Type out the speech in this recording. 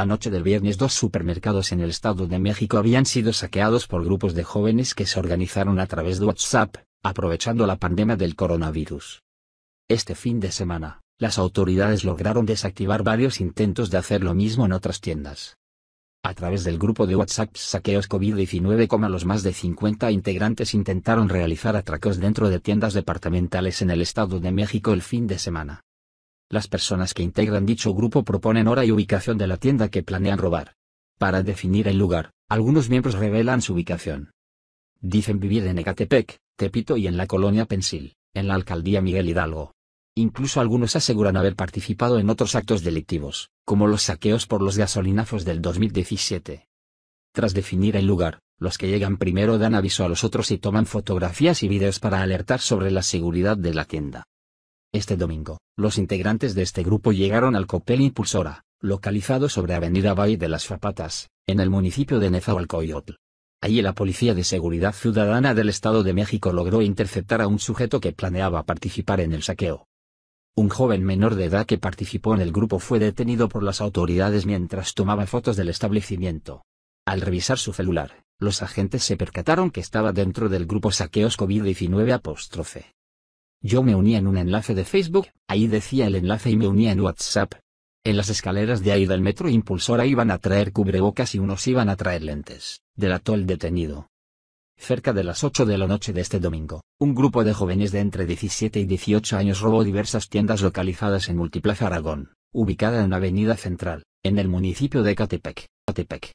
La noche del viernes dos supermercados en el Estado de México habían sido saqueados por grupos de jóvenes que se organizaron a través de WhatsApp, aprovechando la pandemia del coronavirus. Este fin de semana, las autoridades lograron desactivar varios intentos de hacer lo mismo en otras tiendas. A través del grupo de WhatsApp Saqueos COVID-19, los más de 50 integrantes intentaron realizar atracos dentro de tiendas departamentales en el Estado de México el fin de semana. Las personas que integran dicho grupo proponen hora y ubicación de la tienda que planean robar. Para definir el lugar, algunos miembros revelan su ubicación. Dicen vivir en Ecatepec, Tepito y en la colonia Pensil, en la alcaldía Miguel Hidalgo. Incluso algunos aseguran haber participado en otros actos delictivos, como los saqueos por los gasolinazos del 2017. Tras definir el lugar, los que llegan primero dan aviso a los otros y toman fotografías y videos para alertar sobre la seguridad de la tienda. Este domingo, los integrantes de este grupo llegaron al Copel Impulsora, localizado sobre Avenida Valle de las Zapatas, en el municipio de Nezahualcóyotl. Allí la Policía de Seguridad Ciudadana del Estado de México logró interceptar a un sujeto que planeaba participar en el saqueo. Un joven menor de edad que participó en el grupo fue detenido por las autoridades mientras tomaba fotos del establecimiento. Al revisar su celular, los agentes se percataron que estaba dentro del grupo Saqueos COVID-19 yo me unía en un enlace de Facebook, ahí decía el enlace y me unía en WhatsApp. En las escaleras de ahí del metro impulsora iban a traer cubrebocas y unos iban a traer lentes, delató el detenido. Cerca de las 8 de la noche de este domingo, un grupo de jóvenes de entre 17 y 18 años robó diversas tiendas localizadas en Multiplaza Aragón, ubicada en Avenida Central, en el municipio de Catepec, Catepec,